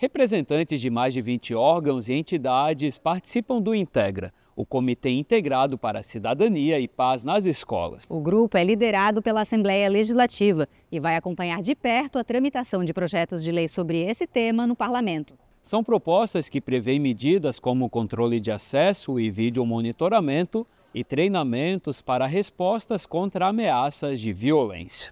Representantes de mais de 20 órgãos e entidades participam do Integra, o Comitê Integrado para a Cidadania e Paz nas Escolas. O grupo é liderado pela Assembleia Legislativa e vai acompanhar de perto a tramitação de projetos de lei sobre esse tema no parlamento. São propostas que prevêem medidas como controle de acesso e vídeo monitoramento e treinamentos para respostas contra ameaças de violência.